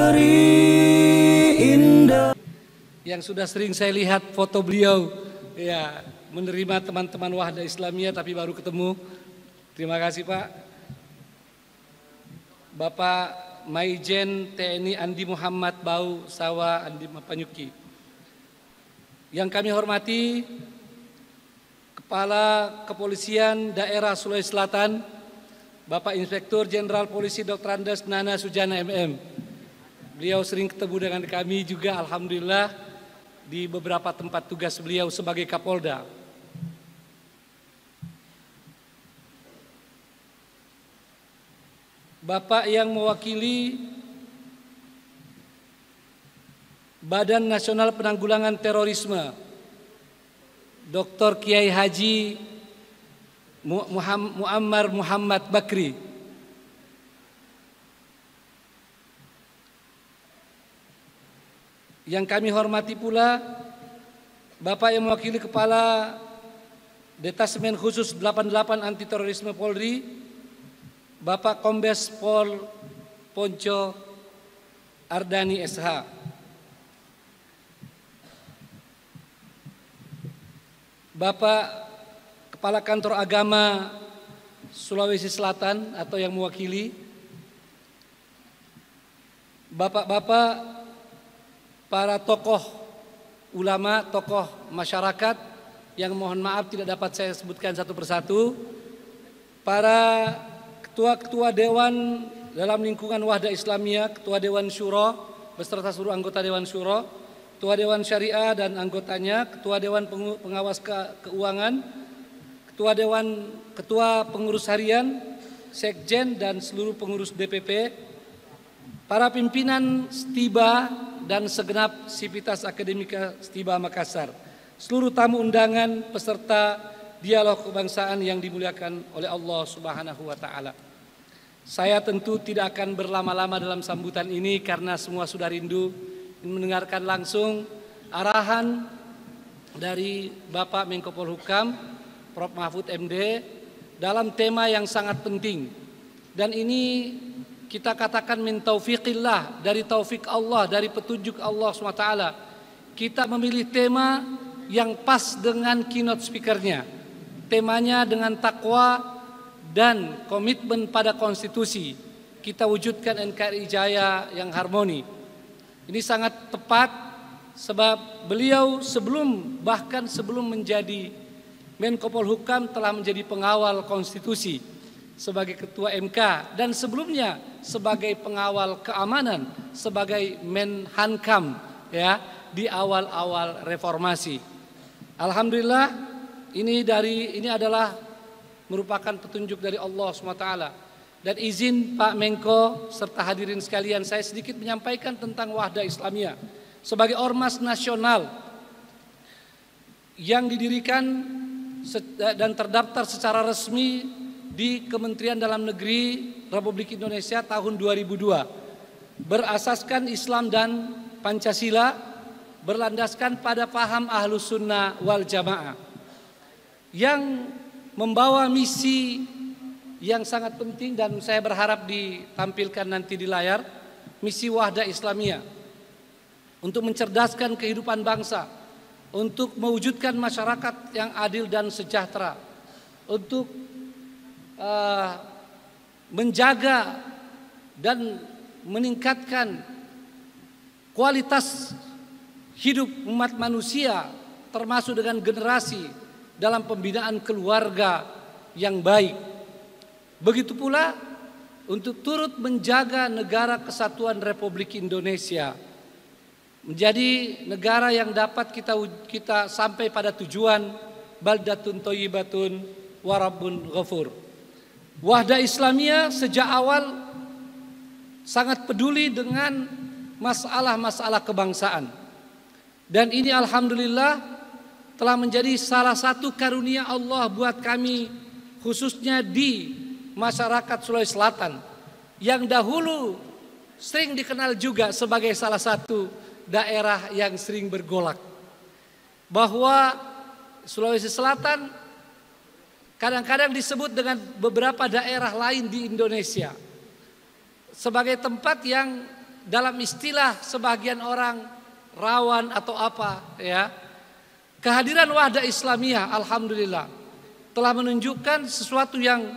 negeri indah. Yang sudah sering saya lihat foto beliau, ya menerima teman-teman Wahda Islamia tapi baru ketemu. Terima kasih Pak. Bapak Maijen TNI Andi Muhammad Bau Sawa Andi Mapanyuki. Yang kami hormati Kepala Kepolisian Daerah Sulawesi Selatan, Bapak Inspektur Jenderal Polisi Dr. Andes Nana Sujana MM. Beliau sering ketemu dengan kami juga alhamdulillah di beberapa tempat tugas beliau sebagai Kapolda. Bapak yang mewakili Badan Nasional Penanggulangan Terorisme Dr. Kiai Haji Muammar Muhammad Bakri Yang kami hormati pula Bapak yang mewakili Kepala Detasemen Khusus 88 Anti Terorisme Polri, Bapak Kombes Pol Ponco Ardani SH. Bapak Kepala Kantor Agama Sulawesi Selatan atau yang mewakili Bapak-bapak para tokoh ulama, tokoh masyarakat yang mohon maaf tidak dapat saya sebutkan satu persatu, para ketua-ketua dewan dalam lingkungan Wahda Islamiyah, ketua dewan syuro beserta seluruh anggota dewan syuro, ketua dewan syariah dan anggotanya, ketua dewan pengawas ke keuangan, ketua dewan ketua pengurus harian, sekjen dan seluruh pengurus DPP Para pimpinan Stiba dan segenap Sivitas Akademika Stiba Makassar, seluruh tamu undangan peserta dialog kebangsaan yang dimuliakan oleh Allah Subhanahu wa taala. Saya tentu tidak akan berlama-lama dalam sambutan ini karena semua sudah rindu mendengarkan langsung arahan dari Bapak Menko Polhukam Prof Mahfud MD dalam tema yang sangat penting dan ini kita katakan min taufiqillah, dari taufik Allah, dari petunjuk Allah SWT. Kita memilih tema yang pas dengan keynote speakernya. Temanya dengan takwa dan komitmen pada konstitusi. Kita wujudkan NKRI Jaya yang harmoni. Ini sangat tepat sebab beliau sebelum bahkan sebelum menjadi Menko Polhukam telah menjadi pengawal konstitusi sebagai ketua MK dan sebelumnya sebagai pengawal keamanan sebagai Menhankam ya di awal-awal reformasi. Alhamdulillah ini dari ini adalah merupakan petunjuk dari Allah SWT dan izin Pak Menko serta hadirin sekalian saya sedikit menyampaikan tentang Wahda Islamia sebagai ormas nasional yang didirikan dan terdaftar secara resmi di Kementerian Dalam Negeri Republik Indonesia tahun 2002 berasaskan Islam dan Pancasila berlandaskan pada paham ahlus sunnah wal jamaah yang membawa misi yang sangat penting dan saya berharap ditampilkan nanti di layar misi Wahda Islamia untuk mencerdaskan kehidupan bangsa untuk mewujudkan masyarakat yang adil dan sejahtera untuk uh, menjaga dan meningkatkan kualitas hidup umat manusia termasuk dengan generasi dalam pembinaan keluarga yang baik. Begitu pula untuk turut menjaga negara kesatuan Republik Indonesia menjadi negara yang dapat kita kita sampai pada tujuan baldatun thayyibatun Warabun ghafur. Wahda Islamiyah sejak awal sangat peduli dengan masalah-masalah kebangsaan. Dan ini alhamdulillah telah menjadi salah satu karunia Allah buat kami khususnya di masyarakat Sulawesi Selatan yang dahulu sering dikenal juga sebagai salah satu daerah yang sering bergolak. Bahwa Sulawesi Selatan Kadang-kadang disebut dengan beberapa daerah lain di Indonesia sebagai tempat yang dalam istilah sebagian orang rawan atau apa ya. Kehadiran Wahda Islamiyah alhamdulillah telah menunjukkan sesuatu yang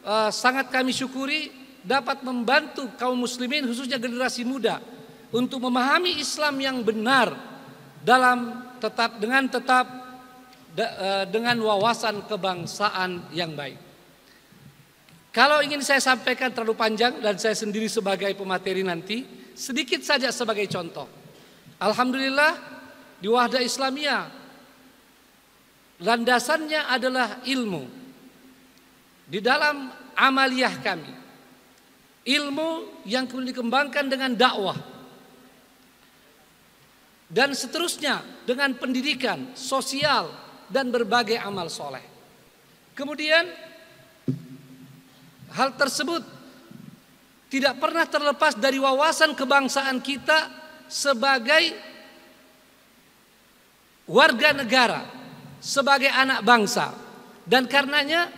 uh, sangat kami syukuri dapat membantu kaum muslimin khususnya generasi muda untuk memahami Islam yang benar dalam tetap dengan tetap Eh, dengan wawasan kebangsaan yang baik. Kalau ingin saya sampaikan terlalu panjang dan saya sendiri sebagai pemateri nanti, sedikit saja sebagai contoh. Alhamdulillah di Wahda Islamia landasannya adalah ilmu. Di dalam amaliyah kami, ilmu yang kemudian dikembangkan dengan dakwah dan seterusnya dengan pendidikan sosial dan berbagai amal soleh. Kemudian hal tersebut tidak pernah terlepas dari wawasan kebangsaan kita sebagai warga negara, sebagai anak bangsa. Dan karenanya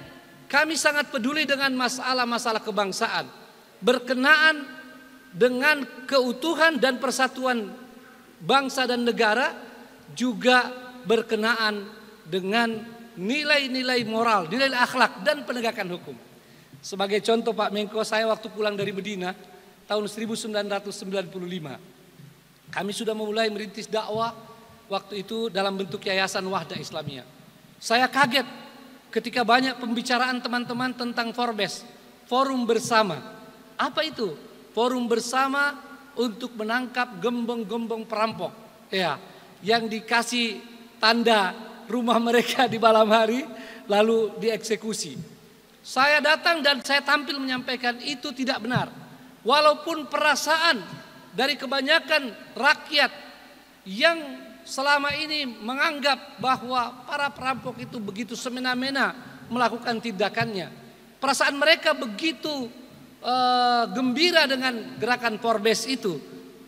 kami sangat peduli dengan masalah-masalah kebangsaan berkenaan dengan keutuhan dan persatuan bangsa dan negara juga berkenaan dengan nilai-nilai moral, nilai akhlak dan penegakan hukum. Sebagai contoh Pak Menko, saya waktu pulang dari Medina tahun 1995. Kami sudah memulai merintis dakwah waktu itu dalam bentuk Yayasan Wahda Islamia. Saya kaget ketika banyak pembicaraan teman-teman tentang Forbes, forum bersama. Apa itu? Forum bersama untuk menangkap gembong-gembong perampok. Ya, yang dikasih tanda rumah mereka di malam hari lalu dieksekusi. Saya datang dan saya tampil menyampaikan itu tidak benar. Walaupun perasaan dari kebanyakan rakyat yang selama ini menganggap bahwa para perampok itu begitu semena-mena melakukan tindakannya. Perasaan mereka begitu e, gembira dengan gerakan Forbes itu.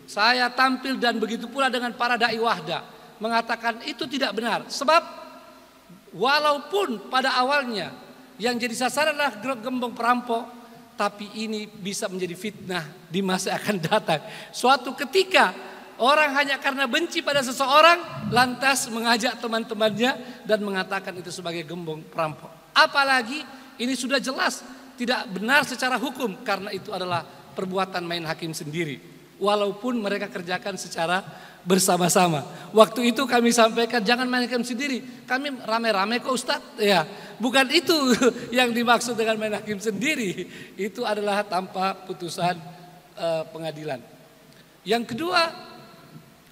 Saya tampil dan begitu pula dengan para dai wahda mengatakan itu tidak benar. Sebab walaupun pada awalnya yang jadi sasaran adalah gembong perampok, tapi ini bisa menjadi fitnah di masa akan datang. Suatu ketika orang hanya karena benci pada seseorang lantas mengajak teman-temannya dan mengatakan itu sebagai gembong perampok. Apalagi ini sudah jelas tidak benar secara hukum karena itu adalah perbuatan main hakim sendiri walaupun mereka kerjakan secara bersama-sama. Waktu itu kami sampaikan jangan mainkan sendiri. Kami rame-rame kok Ustaz. Ya, bukan itu yang dimaksud dengan main hakim sendiri. Itu adalah tanpa putusan uh, pengadilan. Yang kedua,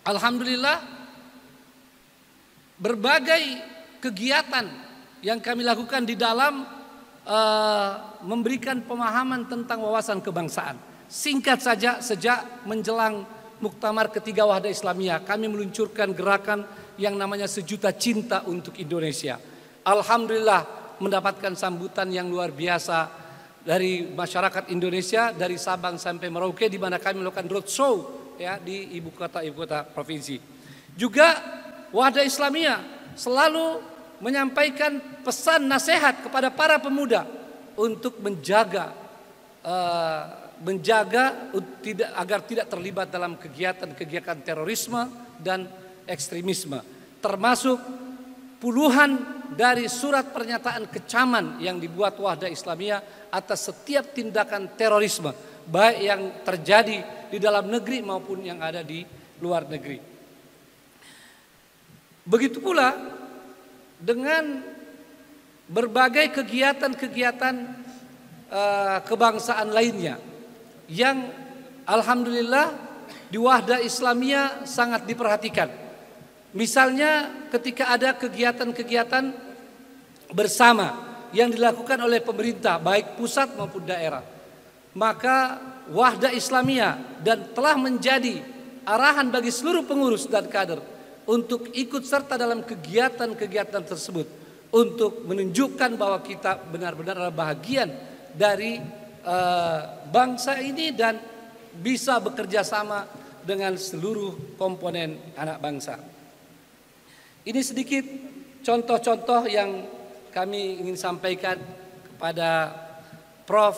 alhamdulillah berbagai kegiatan yang kami lakukan di dalam uh, memberikan pemahaman tentang wawasan kebangsaan. Singkat saja sejak menjelang Muktamar ketiga Wahda Islamiyah kami meluncurkan gerakan yang namanya sejuta cinta untuk Indonesia. Alhamdulillah mendapatkan sambutan yang luar biasa dari masyarakat Indonesia dari Sabang sampai Merauke di mana kami melakukan roadshow ya di ibu kota ibu kota provinsi. Juga Wahda Islamiyah selalu menyampaikan pesan nasihat kepada para pemuda untuk menjaga uh, menjaga agar tidak terlibat dalam kegiatan-kegiatan terorisme dan ekstremisme termasuk puluhan dari surat pernyataan kecaman yang dibuat Wahda Islamiyah atas setiap tindakan terorisme baik yang terjadi di dalam negeri maupun yang ada di luar negeri. Begitu pula dengan berbagai kegiatan-kegiatan eh, kebangsaan lainnya yang alhamdulillah di Wahda Islamia sangat diperhatikan. Misalnya ketika ada kegiatan-kegiatan bersama yang dilakukan oleh pemerintah baik pusat maupun daerah. Maka Wahda Islamia dan telah menjadi arahan bagi seluruh pengurus dan kader untuk ikut serta dalam kegiatan-kegiatan tersebut untuk menunjukkan bahwa kita benar-benar adalah bagian dari Eh, bangsa ini dan bisa bekerja sama dengan seluruh komponen anak bangsa. Ini sedikit contoh-contoh yang kami ingin sampaikan kepada Prof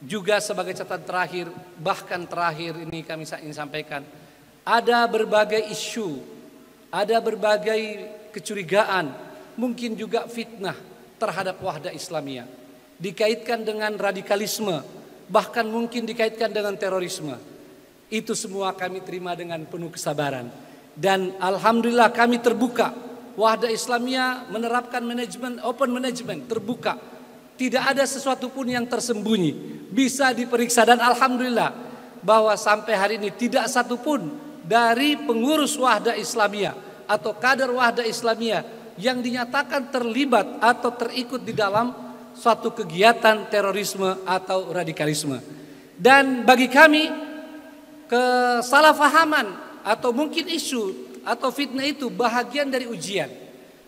juga sebagai catatan terakhir, bahkan terakhir ini kami ingin sampaikan. Ada berbagai isu, ada berbagai kecurigaan, mungkin juga fitnah terhadap wahda Islamia dikaitkan dengan radikalisme, bahkan mungkin dikaitkan dengan terorisme. Itu semua kami terima dengan penuh kesabaran. Dan alhamdulillah kami terbuka. Wahda Islamia menerapkan manajemen open management terbuka. Tidak ada sesuatu pun yang tersembunyi. Bisa diperiksa dan alhamdulillah bahwa sampai hari ini tidak satu pun dari pengurus Wahda Islamia atau kader Wahda Islamia yang dinyatakan terlibat atau terikut di dalam suatu kegiatan terorisme atau radikalisme. Dan bagi kami kesalahpahaman atau mungkin isu atau fitnah itu bahagian dari ujian.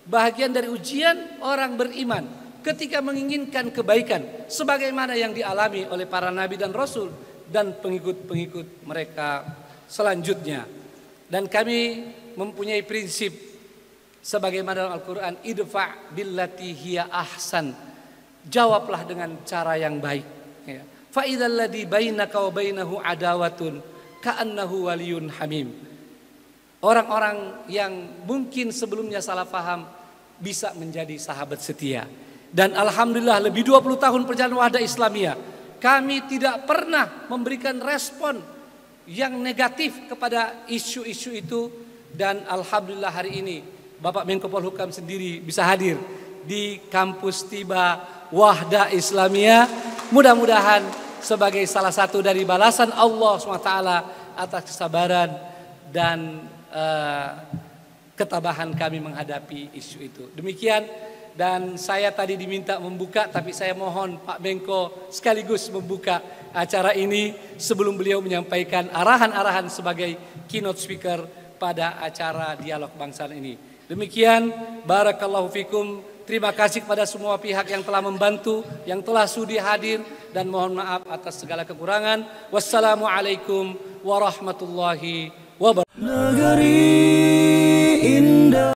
Bahagian dari ujian orang beriman ketika menginginkan kebaikan sebagaimana yang dialami oleh para nabi dan rasul dan pengikut-pengikut mereka selanjutnya. Dan kami mempunyai prinsip sebagaimana dalam Al-Qur'an idfa billati hiya ahsan jawablah dengan cara yang baik. Ya. Fa'idhal bainaka wa bainahu adawatun ka'annahu waliyun hamim. Orang-orang yang mungkin sebelumnya salah paham bisa menjadi sahabat setia. Dan Alhamdulillah lebih 20 tahun perjalanan wadah Islamia Kami tidak pernah memberikan respon yang negatif kepada isu-isu itu. Dan Alhamdulillah hari ini Bapak Menko Polhukam sendiri bisa hadir di kampus Tiba Wahda Islamiyah. Mudah-mudahan sebagai salah satu dari balasan Allah SWT atas kesabaran dan uh, ketabahan kami menghadapi isu itu. Demikian dan saya tadi diminta membuka tapi saya mohon Pak Bengko sekaligus membuka acara ini sebelum beliau menyampaikan arahan-arahan sebagai keynote speaker pada acara dialog bangsa ini. Demikian barakallahu fikum Terima kasih kepada semua pihak yang telah membantu, yang telah sudi hadir dan mohon maaf atas segala kekurangan. Wassalamualaikum warahmatullahi wabarakatuh.